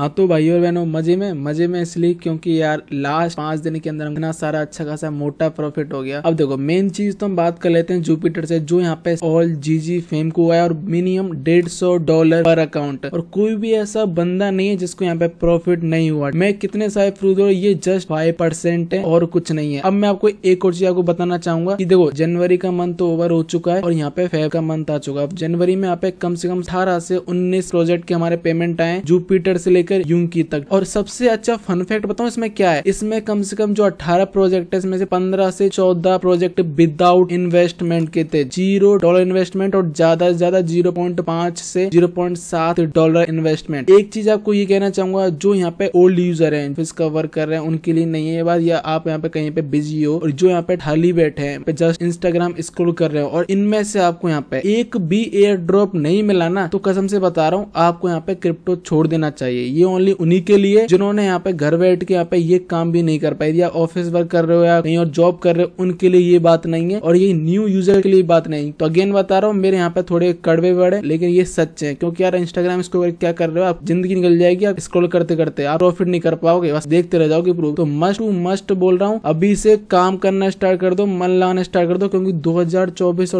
हाँ तो भाई और बहनों मजे में मजे में इसलिए क्योंकि यार लास्ट पांच दिन के अंदर इतना सारा अच्छा खासा मोटा प्रॉफिट हो गया अब देखो मेन चीज तो हम बात कर लेते हैं जुपिटर से जो यहाँ पे ऑल जी जी फेम को हुआ है और मिनिमम डेढ़ सौ डॉलर पर अकाउंट और कोई भी ऐसा बंदा नहीं है जिसको यहाँ पे प्रॉफिट नहीं हुआ मैं कितने सारे प्रूफ दो ये जस्ट फाइव परसेंट है और कुछ नहीं है अब मैं आपको एक और चीज आपको बताना चाहूंगा कि देखो जनवरी का मंथ तो ओवर हो चुका है और यहाँ पे फेब का मंथ आ चुका है जनवरी में यहाँ पे कम से कम अठारह से उन्नीस प्रोजेक्ट के हमारे पेमेंट आए जुपिटर से लेकर लेकर यूंकी तक और सबसे अच्छा फन फैक्ट बताऊं इसमें क्या है इसमें कम से कम जो 18 प्रोजेक्ट है इसमें से 15 से 14 प्रोजेक्ट विदाउट इन्वेस्टमेंट के थे जीरो डॉलर इन्वेस्टमेंट और ज्यादा से ज्यादा जीरो पॉइंट पांच से जीरो पॉइंट सात डॉलर इन्वेस्टमेंट एक चीज आपको ये कहना चाहूंगा जो यहाँ पे ओल्ड यूजर है जिसका कवर कर रहे हैं उनके लिए नहीं है बात या आप यहाँ पे कहीं पे बिजी हो और जो यहाँ पे ढाली बैठे हैं जस्ट इंस्टाग्राम स्क्रोल कर रहे हो और इनमें से आपको यहाँ पे एक भी एयर ड्रॉप नहीं मिला ना तो कसम से बता रहा हूँ आपको यहाँ पे क्रिप्टो छोड़ देना चाहिए ये ओनली उन्हीं के लिए जिन्होंने यहाँ पे घर बैठ के यहाँ पे ये काम भी नहीं कर पाए या ऑफिस वर्क कर रहे हो या कहीं और जॉब कर रहे हो उनके लिए ये बात नहीं है और ये न्यू यूजर के लिए बात नहीं तो अगेन बता रहा हूँ मेरे यहाँ पे थोड़े कड़वे वर्ड है लेकिन ये सच है क्योंकि यार इंस्टाग्राम इसको क्या कर रहे हो आप जिंदगी निकल जाएगी आप स्क्रोल करते करते आप प्रॉफिट नहीं कर पाओगे बस देखते रह जाओगे प्रूफ तो मस्ट टू मस्ट बोल रहा हूँ अभी से काम करना स्टार्ट कर दो मन लगाना स्टार्ट कर दो क्योंकि दो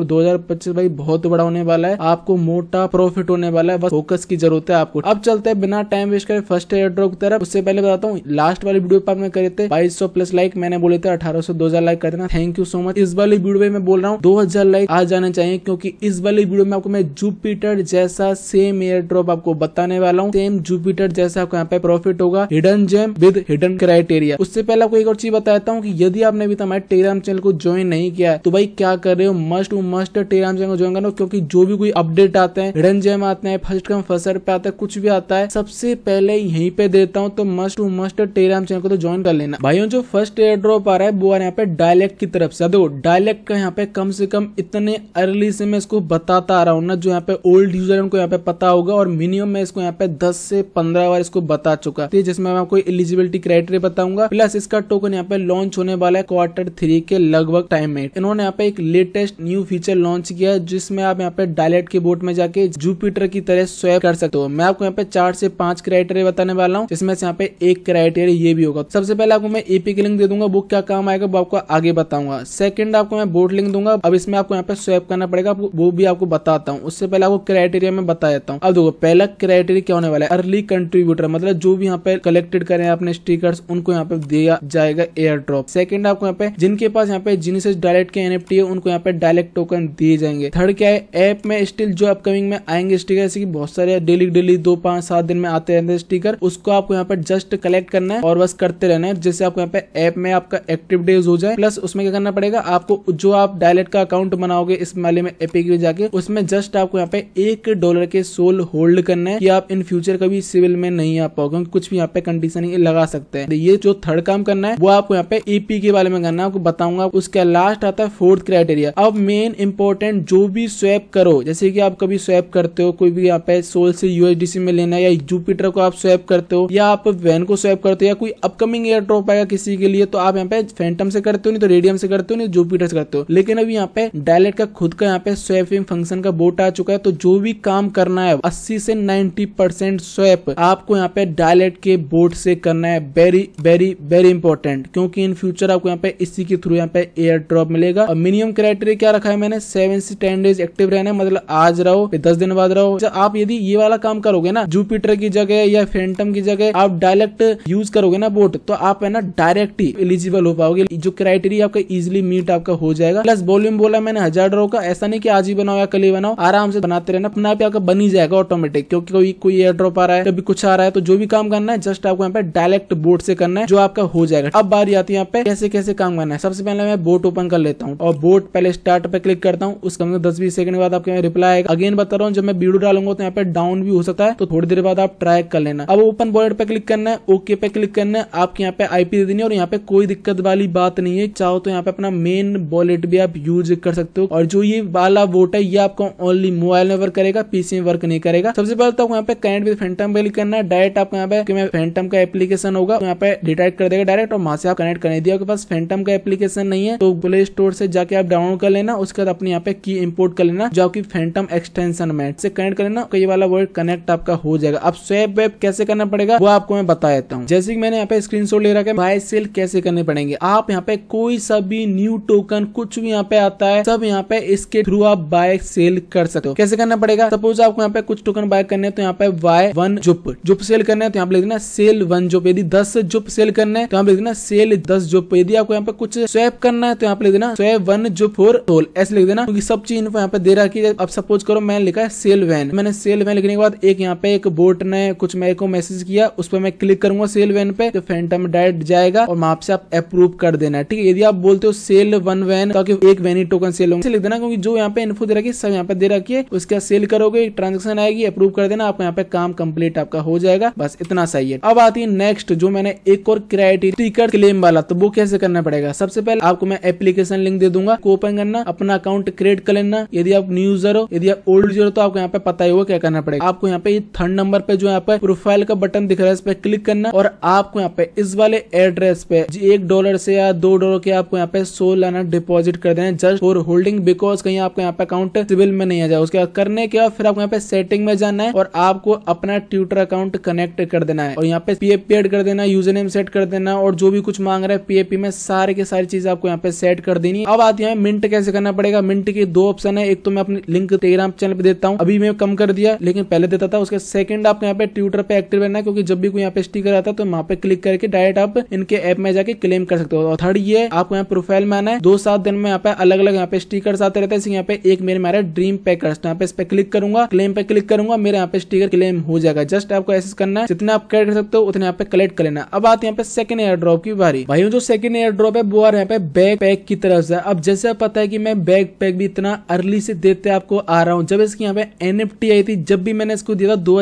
और दो भाई बहुत बड़ा होने वाला है आपको मोटा प्रॉफिट होने वाला है बस फोकस की जरूरत है आपको अब चलते हैं बिना टाइम निवेश करें फर्स्ट एयर ड्रॉप की तरफ उससे पहले बताता हूँ लास्ट वाली वीडियो पर मैं करे थे बाईस प्लस लाइक मैंने बोले थे अठारह सौ लाइक कर देना थैंक यू सो मच इस वाली वीडियो में बोल रहा हूँ दो लाइक आ जाना चाहिए क्योंकि इस वाली वीडियो में आपको मैं जुपिटर जैसा सेम एयर ड्रॉप आपको बताने वाला हूँ सेम जुपिटर जैसा आपको यहाँ पे प्रॉफिट होगा hidden gem with hidden criteria उससे पहले आपको एक और चीज बताता हूँ कि यदि आपने अभी हमारे टेलीग्राम चैनल को ज्वाइन नहीं किया है तो भाई क्या कर रहे हो must to must Telegram channel को ज्वाइन करो क्योंकि जो भी कोई अपडेट आते हैं हिडन जेम आते हैं फर्स्ट कम फर्स्ट पे आता है कुछ भी आता है सबसे पहले यहीं पे देता हूँ तो must to must Telegram channel को तो ज्वाइन कर लेना भाइयों जो फर्स्ट एयर ड्रॉप आ रहा है वो आ रहा है यहाँ पे डायलेक्ट की तरफ से देखो डायलेक्ट का यहाँ पे कम से कम इतने अर्ली से मैं इसको बताता आ रहा हूँ ना जो यहाँ पे ओल्ड यूजर है उनको यहाँ पे पता होगा और मिनिमम मैं इसको यहाँ पे दस से पंद्रह बार इसको बता चुका जिसमें मैं आपको एलिजिबिलिटी क्राइटेरिया बताऊंगा प्लस इसका टोकन यहाँ पे लॉन्च होने वाला है क्वार्टर थ्री के लगभग टाइम में इन्होंने यहाँ पे एक लेटेस्ट न्यू फीचर लॉन्च किया है जिसमें आप यहाँ पे डायलेक्ट के बोट में जाके जुपिटर की तरह स्वैप कर सकते हो मैं आपको यहाँ पे चार से पांच क्राइट क्राइटेरिया बताने वाला हूँ जिसमें से यहाँ पे एक क्राइटेरिया ये भी होगा सबसे पहले आपको मैं एपी की लिंक दे दूंगा बुक क्या काम आएगा वो आपको आगे बताऊंगा सेकंड आपको मैं बोर्ड लिंक दूंगा अब इसमें आपको यहाँ पे स्वैप करना पड़ेगा वो भी आपको बताता हूँ उससे पहले आपको क्राइटेरिया में बता देता हूँ अब देखो पहला क्राइटेरिया क्या होने वाला है अर्ली कंट्रीब्यूटर मतलब जो भी यहाँ पे कलेक्टेड करे अपने स्टीकर उनको यहाँ पे दिया जाएगा एयर ड्रॉप सेकंड आपको यहाँ पे जिनके पास यहाँ पे जिनसे डायरेक्ट के एनएफटी है उनको यहाँ पे डायरेक्ट टोकन दिए जाएंगे थर्ड क्या है ऐप में स्टिल जो अपकमिंग में आएंगे स्टीकर जैसे बहुत सारे डेली डेली दो पांच सात दिन में आते हैं में स्टिकर उसको आपको यहाँ पे जस्ट कलेक्ट करना है और बस करते रहना है जिससे आपको यहाँ पे ऐप में आपका एक्टिव डेज हो जाए प्लस उसमें क्या करना पड़ेगा आपको जो आप डायलेट का अकाउंट बनाओगे इस माले में एपी में जाके उसमें जस्ट आपको यहाँ पे एक डॉलर के सोल होल्ड करना है कि आप इन फ्यूचर कभी सिविल में नहीं आ पाओगे कुछ भी यहाँ पे कंडीशन लगा सकते हैं ये जो थर्ड काम करना है वो आपको यहाँ पे ईपी के बारे में करना है आपको बताऊंगा उसका लास्ट आता है फोर्थ क्राइटेरिया अब मेन इंपॉर्टेंट जो भी स्वैप करो जैसे कि आप कभी स्वैप करते हो कोई भी यहाँ पे सोल से यूएसडीसी में लेना है या जुपिटर को आप स्वैप करते हो या आप वैन को स्वैप करते हो या कोई अपकमिंग एयर ड्रॉप आएगा किसी के लिए तो आप यहाँ पे फैंटम से करते हो नहीं तो रेडियम से करते हो नहीं तो जुपिटर से करते हो लेकिन अभी यहाँ पे डायलेट का खुद का यहाँ पे स्वैपिंग फंक्शन का बोट आ चुका है तो जो भी काम करना है अस्सी से नाइन्टी स्वैप आपको यहाँ पे डायलेट के बोट से करना है वेरी वेरी वेरी इंपॉर्टेंट क्योंकि इन फ्यूचर आपको यहाँ पे इसी के थ्रू यहाँ पे एयर ड्रॉप मिलेगा और मिनिमम क्राइटेरिया क्या रखा है मैंने सेवन से टेन डेज एक्टिव रहना है मतलब आज रहो दस दिन बाद रहो आप यदि ये वाला काम करोगे ना जुपिटर की जगह या फेंटम की जगह आप डायरेक्ट यूज करोगे ना बोट तो आप है ना डायरेक्ट ही एलिजिबल हो पाओगे जो क्राइटेरिया आपका इजिली मीट आपका हो जाएगा प्लस वॉल्यूम बोला मैंने हजार ड्रो का ऐसा नहीं की आज ही बनाओ या कल ही बनाओ आराम से बनाते रहना अपना आप आपका बनी जाएगा ऑटोमेटिक क्योंकि कोई कोई एयर ड्रॉप आ रहा है कभी कुछ आ रहा है तो जो भी काम करना है जस्ट आपको यहाँ पे डायरेक्ट बोट से करना है जो आपका हो जाएगा अब बारी आती है यहाँ पे कैसे कैसे काम करना है सबसे पहले मैं बोट ओपन कर लेता हूँ और बोट पहले स्टार्ट पे क्लिक करता हूँ उसके अंदर दस बीस सेकंड बाद आपके रिप्लाई आएगा अगेन बता रहा हूँ जब मैं वीडियो डालूंगा तो यहाँ पे डाउन भी हो सकता है तो थोड़ी देर बाद आप ट्राई कर कर लेना अब ओपन बॉर्डर पे क्लिक करना है ओके पे क्लिक करना है आपके यहाँ पे आईपी दे देनी है और यहाँ पे कोई दिक्कत वाली बात नहीं है चाहो तो यहाँ पे अपना मेन वॉलेट भी आप यूज कर सकते हो और जो ये वाला वोट है ये आपको ओनली मोबाइल में वर्क करेगा पीसी में वर्क नहीं करेगा सबसे पहले तो यहाँ पे कैंट विद फैंटम पे क्लिक करना है डायरेक्ट आपको यहाँ पे फैंटम का एप्लीकेशन होगा यहाँ पे डिटेक्ट तो कर देगा डायरेक्ट और वहां से आप कनेक्ट करने दिया पास फैंटम का एप्लीकेशन नहीं है तो प्ले स्टोर से जाके आप डाउनलोड कर लेना उसके बाद अपने यहाँ पे की इम्पोर्ट कर लेना जो आपकी फैंटम एक्सटेंशन मैट से कनेक्ट कर लेना कई तो वाला वर्ड कनेक्ट आपका हो जाएगा अब स्वेप वेब टाइप कैसे करना पड़ेगा वो आपको मैं बता देता हूँ जैसे कि मैंने यहाँ पे स्क्रीन ले रखा है बाय सेल कैसे करने पड़ेंगे आप यहाँ पे कोई सा भी न्यू टोकन कुछ भी यहाँ पे आता है सब यहाँ पे इसके थ्रू आप बाय सेल कर सकते हो कैसे करना पड़ेगा सपोज आपको यहाँ पे कुछ टोकन बाय करने हैं तो यहाँ पे वाई वन जुप जुप सेल करने है तो यहाँ पे लिख सेल वन जुप यदि दस जुप सेल करने तो यहाँ पे लिख देना सेल दस जुप यदि आपको यहाँ पे कुछ स्वैप करना है तो यहाँ पे लिख देना स्वैप वन जुप फोर टोल ऐसे लिख देना क्योंकि सब चीज यहाँ पे दे रखी है अब सपोज करो मैंने लिखा है सेल वैन मैंने सेल वैन लिखने के बाद एक यहाँ पे एक बोट ने कुछ મેકો મેસેજ કિયા ਉਸ પર મે ક્લિક કરુંગા સેલ વેન પર તો ફાન્ટમ ડાયટ જાયેગા ઓર માપ સે આપ એપરૂવ કર દેના ઠીક હે યદી આપ બોલતે હો સેલ 1 વેન તાકી એક વેની ટોકન સે લો લે લે દેના ક્યોકી જો યહા પે ઇન્ફો દે રખી સબ યહા પે દે રખી હે uska સેલ કરોગે ટ્રાન્ઝેક્શન આયેગી એપરૂવ કર દેના આપકો યહા પે કામ કમ્પ્લીટ આપકા હો જાયેગા બસ ઇતના સહી હે અબ આતી નેક્સ્ટ જો મેને એક ઓર ક્રાયટેરી ટિકટ ક્લેમ વાલા તો વો કેસે કરના પડેગા સબસે પહેલે આપકો મે એપ્લિકેશન લિંક દે દુંગા કોપીંગના અપના એકાઉન્ટ ક્રિએટ કર લેના યદી આપ ન્યુ યુઝર હો યદી ઓલ્ડ યુઝર તો આપકો યહા પે પતા હુઆ કે કે કરના પડેગા આપકો યહા પે થર્ડ નંબર પે જો યહા પે प्रोफाइल का बटन दिख रहा है इस पर क्लिक करना और आपको यहाँ पे इस वाले एड्रेस पे एक डॉलर से या दो डॉलर के आपको यहाँ पे सो लाना डिपोजिट कर देना जस्ट फॉर होल्डिंग बिकॉज कहीं आपको यहाँ पे अकाउंट सिविल में नहीं आ जाए उसके बाद करने के बाद फिर आपको यहाँ पे सेटिंग में जाना है और आपको अपना ट्विटर अकाउंट कनेक्ट कर देना है और यहाँ पे पी एड कर देना यूजर नेम सेट कर देना और जो भी कुछ मांग रहा है पीएपी में सारे के सारी चीज आपको यहाँ पे सेट कर देनी अब आती है मिंट कैसे करना पड़ेगा मिंट के दो ऑप्शन है एक तो मैं अपनी लिंक टेलीग्राम चैनल पे देता हूँ अभी मैं कम कर दिया लेकिन पहले देता था उसके सेकंड आपको यहाँ पे ट्विटर कंप्यूटर पे एक्टिव रहना क्योंकि जब भी कोई यहाँ पे स्टिकर आता है तो वहाँ पे क्लिक करके डायरेक्ट आप इनके ऐप में जाके क्लेम कर सकते हो और थर्ड ये आपको यहाँ प्रोफाइल में आना है दो सात दिन में यहाँ पे अलग अलग यहाँ पे स्टिकर्स आते रहते हैं यहाँ पे एक मेरे मारा ड्रीम पैकर्स यहाँ पे इस पे क्लिक करूंगा क्लेम पे क्लिक करूंगा मेरे यहाँ पे स्टिकर क्लेम हो जाएगा जस्ट आपको ऐसे करना है जितना आप कलेक्ट कर सकते हो उतने यहाँ पे कलेक्ट कर लेना अब आते यहाँ पे सेकंड एयर ड्रॉप की बारी भाई जो सेकंड एयर ड्रॉप है वो आ रहा है बैग पैक की तरफ से अब जैसे आप पता है की मैं बैग पैक भी इतना अर्ली से देते आपको आ रहा हूँ जब इसकी यहाँ पे एनएफटी आई थी जब भी मैंने इसको दिया था दो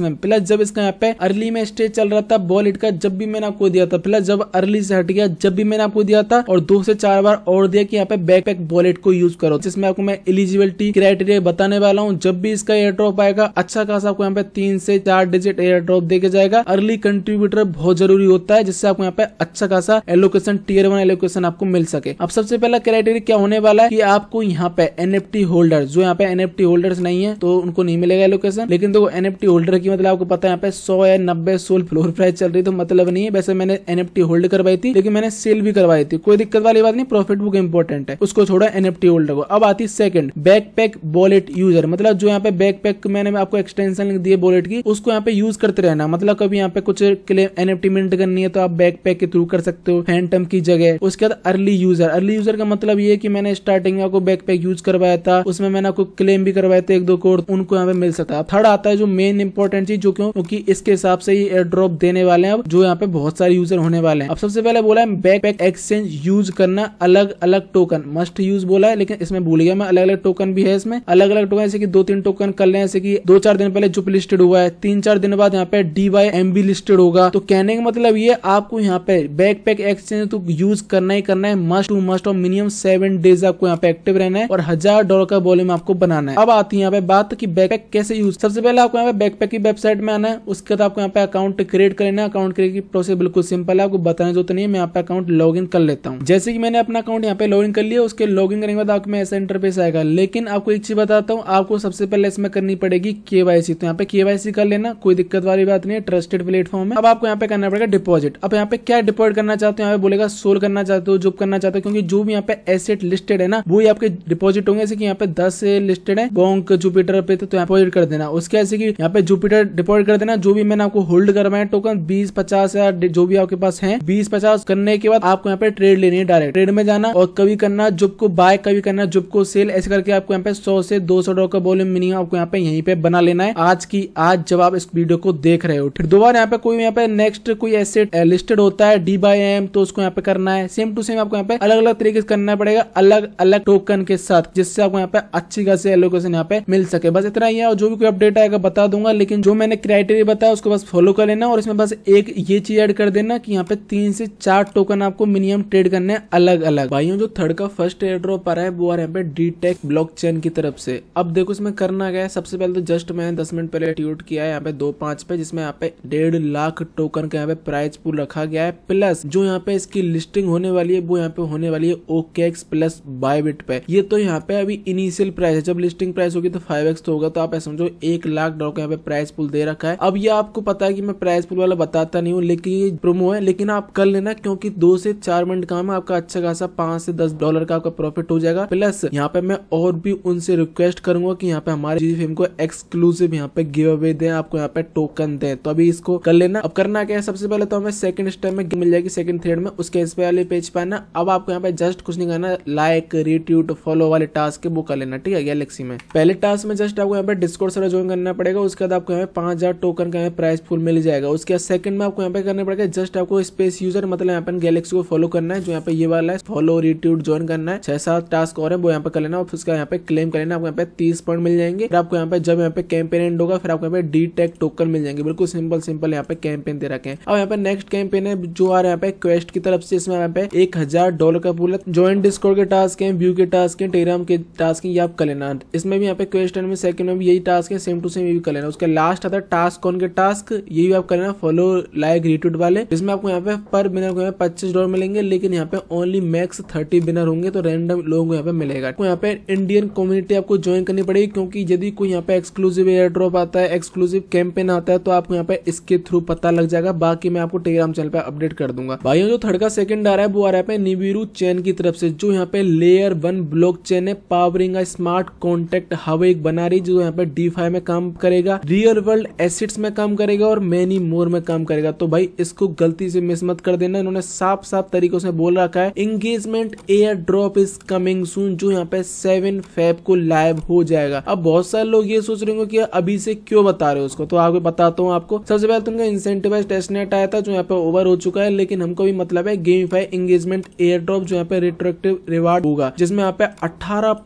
में प्लस जब इसका यहाँ पे अर्ली में स्टेज चल रहा था बॉल का जब भी मैंने आपको दिया था प्लस जब अर्ली से हट गया जब भी मैंने आपको दिया था और दो से चार बार और दिया कि यहाँ पे बैक पैक बॉलेट को यूज करो जिसमें आपको मैं एलिजिबिलिटी क्राइटेरिया बताने वाला हूँ जब भी इसका एयर ड्रॉप आएगा अच्छा खासा आपको यहाँ पे तीन से चार डिजिट एयर ड्रॉप देके जाएगा अर्ली कंट्रीब्यूटर बहुत जरूरी होता है जिससे आपको यहाँ पे अच्छा खासा एलोकेशन टीयर वन एलोकेशन आपको मिल सके अब सबसे पहला क्राइटेरिया क्या होने वाला है कि आपको यहाँ पे एनएफटी होल्डर जो यहाँ पे एनएफटी होल्डर्स नहीं है तो उनको नहीं मिलेगा एलोकेशन लेकिन देखो एनएफटी होल्डर की मतलब आपको पता है यहाँ पे सौ या नब्बे सोल फ्लोर प्राइस चल रही तो मतलब नहीं है वैसे मैंने एनएफटी होल्ड करवाई थी लेकिन मैंने सेल भी करवाई थी कोई दिक्कत वाली बात नहीं प्रॉफिट बुक इंपॉर्टेंट है उसको छोड़ा एनएफटी होल्ड को अब आती सेकंड बैकपैक वॉलेट यूजर मतलब जो यहाँ पे बैकपैक मैंने आपको एक्सटेंशन लिख दिए वॉलेट की उसको यहाँ पे यूज करते रहना मतलब कभी यहाँ पे कुछ क्लेम एनएफटी मिनट करनी है तो आप बैकपैक के थ्रू कर सकते हो फैंटम की जगह उसके बाद अर्ली यूजर अर्ली यूजर का मतलब ये कि मैंने स्टार्टिंग में आपको बैकपैक यूज करवाया था उसमें मैंने आपको क्लेम भी करवाए थे एक दो कोड उनको यहाँ पे मिल सकता है थर्ड आता है जो मेन इंपॉर्टेंट चीज जो चुके हूँ क्योंकि इसके हिसाब से ही एयर ड्रॉप देने वाले हैं अब जो यहाँ पे बहुत सारे यूजर होने वाले हैं अब सबसे पहले बोला है बैक पैक एक्सचेंज यूज करना अलग अलग टोकन मस्ट यूज बोला है लेकिन इसमें भूल गया मैं अलग अलग टोकन भी है इसमें अलग अलग टोकन जैसे कि दो तीन टोकन कर ले जैसे कि दो चार दिन पहले जुप लिस्टेड हुआ है तीन चार दिन बाद यहाँ पे D Y M B listed होगा तो कहने का मतलब ये आपको यहाँ पे बैकपैक एक्सचेंज तो यूज करना ही करना है मस्ट टू मस्ट और मिनिमम सेवन डेज आपको यहाँ पे एक्टिव रहना है और हजार डॉलर का वॉल्यूम आपको बनाना है अब आती है यहाँ पे बात की बैकपैक कैसे यूज सबसे पहले आपको यहाँ पे बैकपैक की वेबसाइट क्रिएट में आना है उसके बाद आपको यहाँ पे अकाउंट क्रिएट कर लेना अकाउंट क्रिएट की प्रोसेस बिल्कुल सिंपल है आपको बताने जो तो नहीं है मैं यहाँ पे अकाउंट लॉग इन कर लेता हूँ जैसे कि मैंने अपना अकाउंट यहाँ पे लॉग इन कर लिया उसके लॉग इन करने के बाद आपको ऐसा इंटरफेस आएगा लेकिन आपको एक चीज बताता हूँ आपको सबसे पहले इसमें करनी पड़ेगी केवाईसी तो यहाँ पे केवाईसी कर लेना कोई दिक्कत वाली बात नहीं है ट्रस्टेड प्लेटफॉर्म है अब आपको यहाँ पे करना पड़ेगा डिपोजिट अब यहाँ पे क्या डिपोजिट करना चाहते हो यहाँ पे बोलेगा सोल करना चाहते हो जुब करना चाहते हो क्योंकि जो भी यहाँ पे एसेट लिस्टेड है ना वो आपके डिपोजिट होंगे जैसे कि यहाँ पे दस लिस्टेड है गोंक जुपिटर पे तो यहाँ डिपॉजिट कर देना उसके ऐसे की यहाँ पे जुपिटर डिपोजिट इंपोर्ट कर देना जो भी मैंने आपको होल्ड करवाए टोकन बीस पचास या जो भी आपके पास है बीस पचास करने के बाद आपको यहाँ पे ट्रेड लेनी है डायरेक्ट ट्रेड में जाना और कभी करना जुब को बाय कभी करना जुब को सेल ऐसे करके आपको यहाँ पे सौ से दो सौ डॉलर का वॉल्यूम मिनिमम आपको यहाँ पे यहीं पे बना लेना है आज की आज जब आप इस वीडियो को देख रहे हो फिर दोबारा यहाँ पे कोई यहाँ पे नेक्स्ट कोई एसेट लिस्टेड eh, होता है डी बाई एम तो उसको यहाँ पे करना है सेम टू सेम आपको यहाँ पे अलग अलग तरीके से करना पड़ेगा अलग अलग टोकन के साथ जिससे आपको यहाँ पे अच्छी खासी एलोकेशन यहाँ पे मिल सके बस इतना ही है और जो भी कोई अपडेट आएगा बता दूंगा लेकिन जो मैंने क्राइटेरिया बताया उसको बस फॉलो कर लेना और इसमें बस एक ये चीज ऐड कर देना कि यहाँ पे तीन से चार टोकन आपको मिनिमम ट्रेड करने हैं अलग अलग भाइयों जो थर्ड का फर्स्ट एयर ड्रॉप आ रहा है वो आ रहा है डी टेक ब्लॉक चेन की तरफ से अब देखो इसमें करना गया है सबसे पहले तो जस्ट मैंने दस मिनट पहले ट्यूट किया है यहाँ पे दो पांच पे जिसमें यहाँ पे डेढ़ लाख टोकन का यहाँ पे प्राइस पूल रखा गया है प्लस जो यहाँ पे इसकी लिस्टिंग होने वाली है वो यहाँ पे होने वाली है ओके एक्स प्लस बायबिट पे ये तो यहाँ पे अभी इनिशियल प्राइस है जब लिस्टिंग प्राइस होगी तो फाइव एक्स तो होगा तो आप समझो एक लाख डॉलर का यहाँ पे प्राइस पुल दे दे रखा है अब ये आपको पता है कि मैं प्राइस पुल वाला बताता नहीं हूँ लेकिन ये प्रोमो है लेकिन आप कर लेना क्योंकि दो से चार मिनट काम है आपका अच्छा खासा पांच से दस डॉलर का आपका प्रॉफिट हो जाएगा प्लस यहाँ पे मैं और भी उनसे रिक्वेस्ट करूंगा की यहाँ पे हमारे फिल्म को एक्सक्लूसिव यहाँ पे गिव अवे दे आपको यहाँ पे टोकन दे तो अभी इसको कर लेना अब करना क्या है सबसे पहले तो हमें सेकंड स्टेप में मिल जाएगी सेकंड थ्रेड में उसके इस वाले पेज पे आना अब आपको यहाँ पे जस्ट कुछ नहीं करना लाइक रिट्यूट फॉलो वाले टास्क के वो कर लेना ठीक है गैलेक्सी में पहले टास्क में जस्ट आपको यहाँ पे डिस्कोर्ड सर्वर ज्वाइन करना पड़ेगा उसके बाद आपको यहाँ पे पाँच हज़ार टोकन का यहाँ प्राइस फुल मिल जाएगा उसके बाद सेकंड में आपको यहाँ पे करना पड़ेगा जस्ट आपको स्पेस यूजर मतलब यहाँ पे गैलेक्सी को फॉलो करना है जो यहाँ पे ये वाला है फॉलो रिट्यूट ज्वाइन करना है छह सात टास्क और है वो यहाँ पे कर लेना और उसका यहाँ पे क्लेम कर लेना आपको यहाँ पे तीस पॉइंट मिल जाएंगे फिर आपको यहाँ पे जब यहाँ पे कैंपेन एंड होगा फिर आपको यहाँ पे डी टेक टोकन मिल जाएंगे बिल्कुल सिंपल सिंपल यहाँ पे कैंपेन दे रखे अब यहाँ पे नेक्स्ट कैंपेन है जो आ रहा है यहाँ पे क्वेस्ट की तरफ से इसमें यहाँ पे एक डॉलर का पूरा ज्वाइन डिस्कोर के टास्क है व्यू के टास्क है टेराम के टास्क है ये आप कर लेना इसमें भी यहाँ पे क्वेस्ट में सेकंड में भी यही टास्क है सेम टू सेम ये भी कर लेना उसके लास्ट आता है टास्क कौन के टास्क ये भी आप करना फॉलो लाइक रिट्यूट वाले जिसमें आपको यहाँ पे पर बिनर को पच्चीस डॉलर मिलेंगे लेकिन यहाँ पे ओनली मैक्स थर्टी बिनर होंगे तो रेंडम लोगों को यहाँ पे मिलेगा तो यहाँ पे इंडियन कम्युनिटी आपको ज्वाइन करनी पड़ेगी क्योंकि यदि कोई यहाँ पे एक्सक्लूसिव एयर ड्रॉप आता है एक्सक्लूसिव कैंपेन आता है तो आपको यहाँ पे इसके थ्रू पता लग जाएगा बाकी मैं आपको टेलीग्राम चैनल पे अपडेट कर दूंगा भाई जो थर्ड का सेकंड आ रहा है वो आ रहा है निबिरू चैन की तरफ से जो यहाँ पे लेयर वन ब्लॉक चेन है पावरिंग स्मार्ट कॉन्टेक्ट हवे एक बना रही जो यहाँ पे डी में काम करेगा रियल वर्ल्ड एसिड्स में काम करेगा और मैनी मोर में काम करेगा तो भाई इसको गलती से मिस मत कर देना इन्होंने साफ साफ तरीकों से बोल रखा है engagement airdrop is coming soon जो यहाँ पे सेवन फेब को लाइव हो जाएगा अब बहुत सारे लोग ये सोच रहे होंगे कि अभी से क्यों बता रहे हो उसको तो आपको बताता हूँ आपको सबसे पहले तो उनका टेस्ट नेट आया था जो यहाँ पे ओवर हो चुका है लेकिन हमको भी मतलब है फाइव एंगेजमेंट एयर ड्रॉप जो यहाँ पे रिट्रेक्टिव रिवार्ड होगा जिसमें यहाँ पे अठारह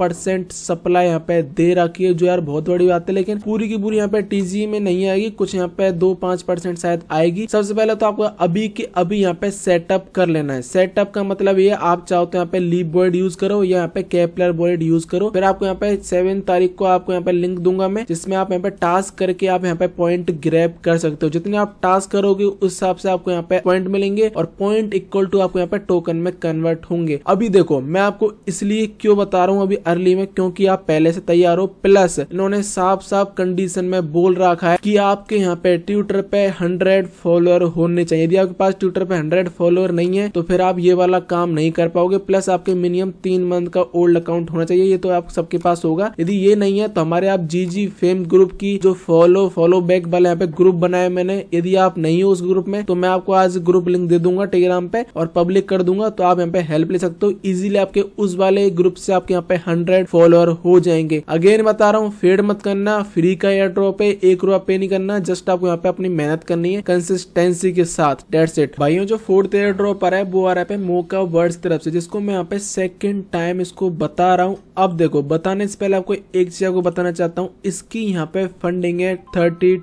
परसेंट सप्लाई यहाँ पे दे रखी है जो यार बहुत बड़ी बात है लेकिन पूरी की पूरी पूरी यहाँ पे टीजी में नहीं आएगी कुछ यहाँ पे दो पांच परसेंट शायद आएगी सबसे पहले तो आपको अभी के अभी यहाँ पे सेटअप कर लेना है सेटअप का मतलब ये आप चाहो तो यहाँ पे लीप बोर्ड यूज करो या यहाँ पे कैपलर बोर्ड यूज करो फिर आपको यहाँ पे सेवन तारीख को आपको यहाँ पे लिंक दूंगा मैं जिसमें आप यहाँ पे टास्क करके आप यहाँ पे पॉइंट ग्रैप कर सकते हो जितने आप टास्क करोगे उस हिसाब से आपको यहाँ पे पॉइंट मिलेंगे और पॉइंट इक्वल टू आपको यहाँ पे टोकन में कन्वर्ट होंगे अभी देखो मैं आपको इसलिए क्यों बता रहा हूँ अभी अर्ली में क्योंकि आप पहले से तैयार हो प्लस इन्होंने साफ साफ कंडीशन सेक्शन में बोल रखा है कि आपके यहाँ पे ट्विटर पे हंड्रेड फॉलोअर होने चाहिए यदि आपके पास ट्विटर पे हंड्रेड फॉलोअर नहीं है तो फिर आप ये वाला काम नहीं कर पाओगे प्लस आपके मिनिमम तीन मंथ का ओल्ड अकाउंट होना चाहिए ये तो आप सबके पास होगा यदि ये नहीं है तो हमारे आप जी फेम ग्रुप की जो फॉलो फॉलो बैक वाले यहाँ पे ग्रुप बनाया मैंने यदि आप नहीं हो उस ग्रुप में तो मैं आपको आज ग्रुप लिंक दे दूंगा टेलीग्राम पे और पब्लिक कर दूंगा तो आप यहाँ पे हेल्प ले सकते हो इजिली आपके उस वाले ग्रुप से आपके यहाँ पे हंड्रेड फॉलोअर हो जाएंगे अगेन बता रहा हूँ फेड मत करना फ्री का हंड्रेड रो पे एक रुपया पे नहीं करना जस्ट आपको यहाँ पे अपनी मेहनत करनी है कंसिस्टेंसी के साथ डेट सेट भाइयों जो फोर्थ एयर ड्रॉ पर है वो आ रहा है मोका वर्ड तरफ से जिसको मैं यहाँ पे सेकेंड टाइम इसको बता रहा हूँ अब देखो बताने से पहले आपको एक चीज को बताना चाहता हूँ इसकी यहाँ पे फंडिंग है थर्टी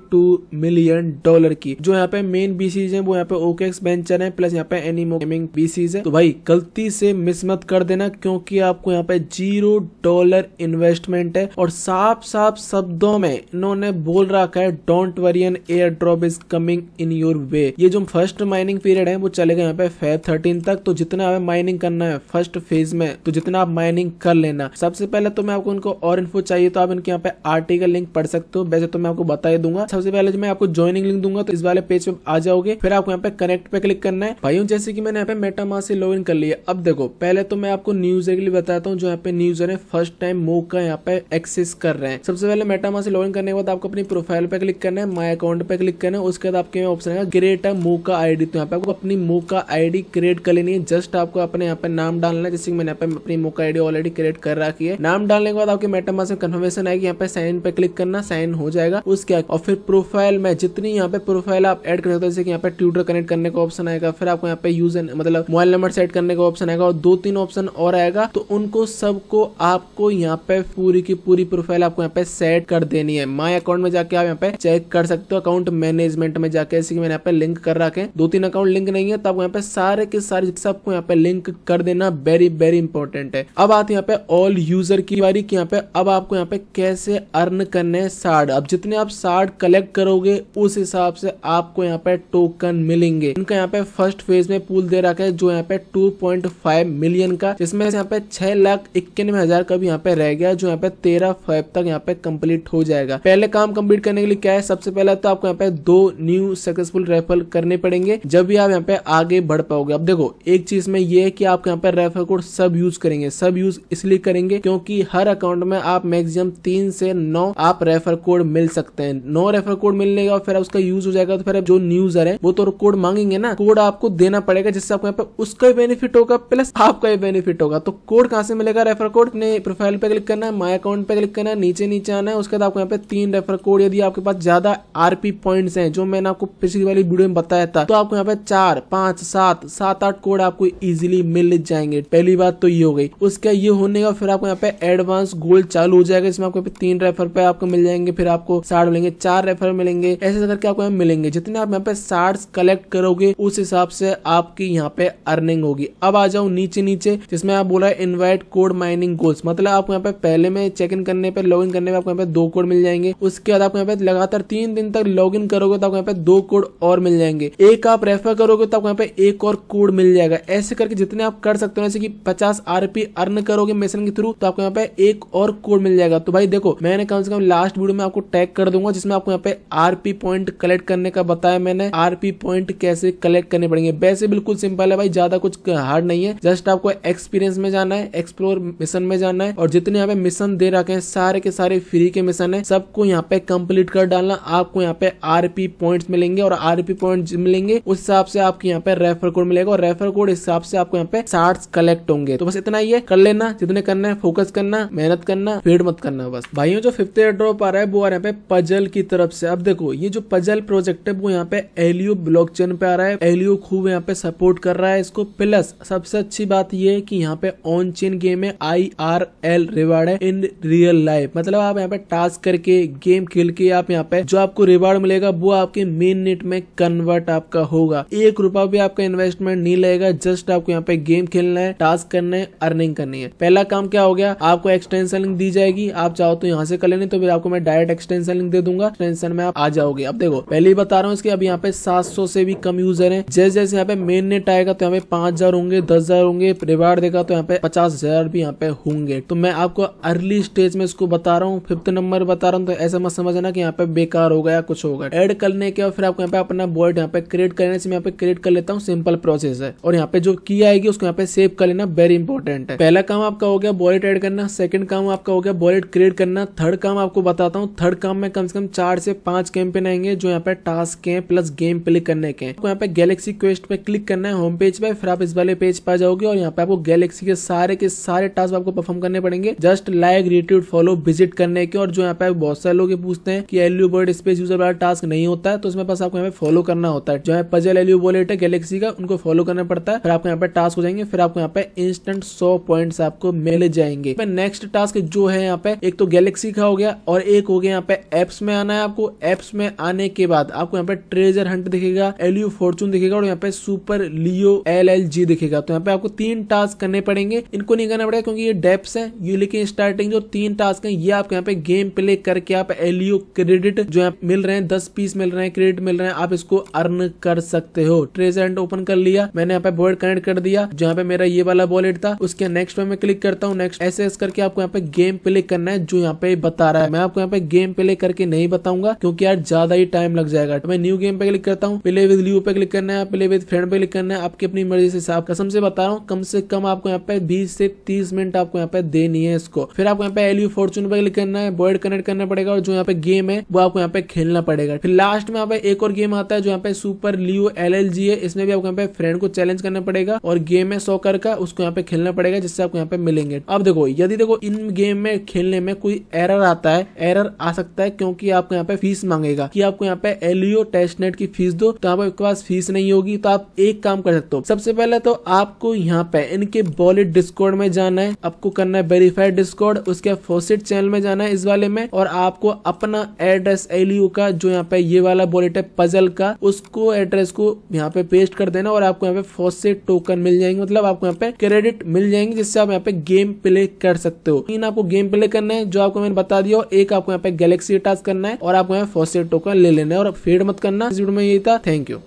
मिलियन डॉलर की जो यहाँ पे मेन बीसीज है वो यहाँ पे ओके एक्सपेंचर है प्लस यहाँ पे एनिमो गेमिंग बीसीज है तो भाई गलती से मिस मत कर देना क्योंकि आपको यहाँ पे जीरो डॉलर इन्वेस्टमेंट है और साफ साफ शब्दों में इन्होंने उन्होंने बोल रखा है don't worry an airdrop is coming in your way ये जो फर्स्ट माइनिंग पीरियड है वो चलेगा यहाँ पे फेब थर्टीन तक तो जितना हमें माइनिंग करना है फर्स्ट फेज में तो जितना आप माइनिंग कर लेना सबसे पहले तो मैं आपको उनको और इन्फो चाहिए तो आप इनके यहाँ पे आर्टिकल लिंक पढ़ सकते हो वैसे तो मैं आपको बता ही दूंगा सबसे पहले मैं आपको ज्वाइनिंग लिंक दूंगा तो इस वाले पेज पे आ जाओगे फिर आपको यहाँ पे कनेक्ट पे क्लिक करना है भाई जैसे कि मैंने यहाँ पे मेटामा से लॉग कर लिया अब देखो पहले तो मैं आपको न्यूज के लिए बताता हूँ जो यहाँ पे न्यूजर है फर्स्ट टाइम मूव का यहाँ पे एक्सेस कर रहे हैं सबसे पहले मेटामा से लॉग करने बाद आपको अपनी प्रोफाइल पे क्लिक करना है माई अकाउंट पे क्लिक करना है उसके बाद आपके ऑप्शन है क्रिएट अ मूव का आईडी तो यहाँ पे आपको अपनी मूव का आईडी क्रिएट कर लेनी है जस्ट आपको अपने यहाँ पे नाम डालना है जैसे मैंने यहाँ पे अपनी मूव का आईडी ऑलरेडी क्रिएट कर रखी है नाम डालने के बाद आपके मेटामास में कन्फर्मेशन आएगी यहाँ पे साइन पे क्लिक करना साइन हो जाएगा उसके और फिर प्रोफाइल में जितनी यहाँ पे प्रोफाइल आप एड कर सकते हो जैसे कि यहाँ पे ट्विटर कनेक्ट करने का ऑप्शन आएगा फिर आपको यहाँ पे यूजर मतलब मोबाइल नंबर सेट करने का ऑप्शन आएगा और दो तीन ऑप्शन और आएगा तो उनको सबको आपको यहाँ पे पूरी की पूरी प्रोफाइल आपको यहाँ पे सेट कर देनी है माई अकाउंट में जाके आप यहाँ पे चेक कर सकते हो अकाउंट मैनेजमेंट में जाके जैसे कि मैंने यहाँ पे लिंक कर रखे दो तीन अकाउंट लिंक नहीं है तब यहाँ पे सारे के सारे सबको यहाँ पे लिंक कर देना वेरी वेरी इंपॉर्टेंट है अब आते यहाँ पे ऑल यूजर की बारी की यहाँ पे अब आपको यहाँ पे कैसे अर्न करने हैं अब जितने आप सार्ड कलेक्ट करोगे उस हिसाब से आपको यहाँ पे टोकन मिलेंगे इनका यहाँ पे फर्स्ट फेज में पूल दे रखा है जो यहाँ पे 2.5 मिलियन का जिसमें यहाँ पे छह लाख इक्यानवे हजार का भी यहाँ पे रह गया जो यहाँ पे तेरह फाइव तक यहाँ पे कंप्लीट हो जाएगा पहले पहले काम कंप्लीट करने के लिए क्या है सबसे पहले तो आपको यहाँ पे दो न्यू सक्सेसफुल रेफर करने पड़ेंगे जब भी आप यहाँ पे आगे बढ़ पाओगे अब देखो एक चीज में ये है कि आप यहाँ पे रेफर कोड सब यूज करेंगे सब यूज इसलिए करेंगे क्योंकि हर अकाउंट में आप मैक्सिमम तीन से नौ आप रेफर कोड मिल सकते हैं नौ रेफर कोड मिलने का फिर उसका यूज हो जाएगा तो फिर जो न्यूजर है वो तो कोड मांगेंगे ना कोड आपको देना पड़ेगा जिससे आपको यहाँ पे उसका भी बेनिफिट होगा प्लस आपका भी बेनिफिट होगा तो कोड कहाँ से मिलेगा रेफर कोड अपने प्रोफाइल पे क्लिक करना है माई अकाउंट पे क्लिक करना है नीचे नीचे आना है उसके बाद आपको यहाँ पे तीन तीन रेफर कोड यदि आपके पास ज्यादा आरपी पॉइंट्स हैं जो मैंने आपको पिछली वाली वीडियो में बताया था तो आपको यहाँ पे चार पांच सात सात आठ कोड आपको इजिली मिल जाएंगे पहली बात तो ये हो गई उसका ये होने का फिर आपको यहाँ पे एडवांस गोल्ड चालू हो जाएगा इसमें आपको तीन रेफर पे आपको मिल जाएंगे फिर आपको साठ मिलेंगे चार रेफर मिलेंगे ऐसे करके आपको यहाँ मिलेंगे जितने आप यहाँ पे साठ कलेक्ट करोगे उस हिसाब से आपकी यहाँ पे अर्निंग होगी अब आ जाओ नीचे नीचे जिसमें आप बोला इन्वाइट कोड माइनिंग गोल्स मतलब आपको यहाँ पे पहले में चेक इन करने पे लॉग इन करने पे आपको यहाँ पे दो कोड मिल जाएंगे उसके बाद आप यहाँ पे लगातार तीन दिन तक लॉग इन करोगे तो आपको यहाँ पे दो कोड और मिल जाएंगे एक आप रेफर करोगे तो आपको यहाँ पे एक और कोड मिल जाएगा ऐसे करके जितने आप कर सकते हो जैसे की पचास आरपी अर्न करोगे मिशन के थ्रू तो आपको यहाँ पे एक और कोड मिल जाएगा तो भाई देखो मैंने कम से कम लास्ट वीडियो में आपको टैग कर दूंगा जिसमें आपको यहाँ पे आरपी पॉइंट कलेक्ट करने का बताया मैंने आरपी पॉइंट कैसे कलेक्ट करने पड़ेंगे वैसे बिल्कुल सिंपल है भाई ज्यादा कुछ हार्ड नहीं है जस्ट आपको एक्सपीरियंस में जाना है एक्सप्लोर मिशन में जाना है और जितने यहाँ पे मिशन दे रखे हैं सारे के सारे फ्री के मिशन है सबको यहाँ पे कंप्लीट कर डालना आपको यहाँ पे आरपी पॉइंट्स मिलेंगे और आरपी पॉइंट मिलेंगे उस हिसाब से आपको यहाँ पे रेफर कोड मिलेगा और रेफर कोड हिसाब से आपको यहाँ पे चार्ट कलेक्ट होंगे तो बस इतना ही है कर लेना जितने करना है फोकस करना मेहनत करना फेड मत करना बस भाइयों जो फिफ्थ एयर ड्रॉप आ रहा है वो आ रहा है पजल की तरफ से अब देखो ये जो पजल प्रोजेक्ट है वो यहाँ पे एलियो ब्लॉक पे आ रहा है एलियो खूब यहाँ पे सपोर्ट कर रहा है इसको प्लस सबसे अच्छी बात ये है कि यहाँ पे ऑन चेन गेम है आई आर एल रिवार्ड है इन रियल लाइफ मतलब आप यहाँ पे टास्क करके गेम खेल के आप यहाँ पे जो आपको रिवार्ड मिलेगा वो आपके मेन नेट में कन्वर्ट आपका होगा एक रुपया भी आपका इन्वेस्टमेंट नहीं लगेगा जस्ट आपको यहाँ पे गेम खेलना है टास्क करना है अर्निंग करनी है पहला काम क्या हो गया आपको एक्सटेंशन लिंक दी जाएगी आप चाहो तो यहाँ से कर लेने तो फिर आपको मैं डायरेक्ट एक्सटेंशन लिंक दे दूंगा एक्सटेंशन में आप आ जाओगे अब देखो पहले ही बता रहा हूँ इसके अब यहाँ पे सात से भी कम यूजर है जैसे जैसे यहाँ पे मेन नेट आएगा तो यहाँ पे पांच होंगे दस होंगे रिवार्ड देगा तो यहाँ पे पचास भी यहाँ पे होंगे तो मैं आपको अर्ली स्टेज में इसको बता रहा हूँ फिफ्थ नंबर बता रहा हूँ तो ऐसा मत समझना कि यहाँ पे बेकार होगा या कुछ होगा एड करने के और फिर आपको यहाँ पे अपना बोर्ड यहाँ पे क्रिएट करने से मैं यहाँ पे क्रिएट कर लेता हूँ सिंपल प्रोसेस है और यहाँ पे जो की आएगी उसको यहाँ पे सेव कर लेना वेरी इंपॉर्टेंट है पहला काम आपका हो गया बॉलेट एड करना सेकंड काम आपका हो गया बॉलेट क्रिएट करना थर्ड काम आपको बताता हूँ थर्ड काम में कम से कम चार से पांच कैंपेन आएंगे जो यहाँ पे टास्क है प्लस गेम प्ले करने के आपको यहाँ पे गैलेक्सी क्वेस्ट पे क्लिक करना है होम पेज पे फिर आप इस वाले पेज पर जाओगे और यहाँ पे आपको गैलेक्सी के सारे के सारे टास्क आपको परफॉर्म करने पड़ेंगे just like retweet follow visit करने के और जो यहाँ पे बहुत से लोग ये पूछते हैं कि एल्यू बर्ड स्पेस यूजर वाला टास्क नहीं होता है तो इसमें बस आपको यहाँ पे फॉलो करना होता है जो है पजल एल्यू बोलेट है गैलेक्सी का उनको फॉलो करना पड़ता है फिर आपको यहाँ पे टास्क हो जाएंगे फिर आपको यहाँ पे इंस्टेंट सौ पॉइंट आपको मिल जाएंगे नेक्स्ट टास्क जो है यहाँ पे एक तो गैलेक्सी का हो गया और एक हो गया यहाँ पे एप्स में आना है आपको एप्स में आने के बाद आपको यहाँ पे ट्रेजर हंट दिखेगा एल्यू फॉर्चून दिखेगा और यहाँ पे super Leo L L G दिखेगा तो यहाँ पे आपको तीन टास्क करने पड़ेंगे इनको नहीं करना पड़ेगा क्योंकि ये डेप्स है ये लेकिन स्टार्टिंग जो तीन टास्क है ये आपको यहाँ पे गेम प्ले करके आप एलियो क्रेडिट e जो है मिल रहे हैं दस पीस मिल रहे हैं क्रेडिट मिल रहे हैं आप इसको अर्न कर सकते हो एंड ओपन कर लिया मैंने यहाँ पे वॉलेट कनेक्ट कर दिया जहाँ पे मेरा ये वाला वॉलेट था उसके नेक्स्ट पे मैं क्लिक करता हूँ नेक्स्ट ऐसे ऐसे करके आपको यहाँ पे गेम प्ले करना है जो यहाँ पे बता रहा है मैं आपको यहाँ पे गेम प्ले करके नहीं बताऊंगा क्योंकि यार ज्यादा ही टाइम लग जाएगा तो मैं न्यू गेम पे क्लिक करता हूँ प्ले विद ल्यू पे क्लिक करना है प्ले विद फ्रेंड पे क्लिक करना है आपकी अपनी मर्जी से आप कसम से बता रहा हूँ कम से कम आपको यहाँ पे बीस से तीस मिनट आपको यहाँ पे देनी है इसको फिर आपको यहाँ पे एल फॉर्चून e पे क्लिक करना है बॉयड कनेक्ट करना पड़ेगा पड़ेगा और जो यहाँ पे गेम है वो आपको यहाँ पे खेलना पड़ेगा फिर लास्ट में यहाँ पे एक और गेम आता है जो यहाँ पे सुपर लियो एल है इसमें भी आपको यहाँ पे फ्रेंड को चैलेंज करना पड़ेगा और गेम है सोकर का उसको यहाँ पे खेलना पड़ेगा जिससे आपको यहाँ पे मिलेंगे अब देखो यदि देखो इन गेम में खेलने में कोई एरर आता है एरर आ सकता है क्योंकि आपको यहाँ पे फीस मांगेगा कि आपको यहाँ पे एलियो टेस्ट नेट की फीस दो तो आपके पास फीस नहीं होगी तो आप एक काम कर सकते हो सबसे पहले तो आपको यहाँ पे इनके बॉलेट डिस्कोड में जाना है आपको करना है वेरीफाइड डिस्कोड उसके फोसिट चैनल में जाना है इस वाले में और आप आपको अपना एड्रेस एलयू का जो यहाँ पे ये वाला बोलेट है पजल का उसको एड्रेस को यहाँ पे पेस्ट कर देना और आपको यहाँ पे फोसेट टोकन मिल जाएंगे मतलब आपको यहाँ पे क्रेडिट मिल जाएंगे जिससे आप यहाँ पे गेम प्ले कर सकते हो तीन आपको गेम प्ले करना है जो आपको मैंने बता दिया और एक आपको यहाँ पे गैलेक्सी टास्क करना है और आपको यहाँ फोसेट टोकन ले लेना है और फेड मत करना इस वीडियो में यही था थैंक यू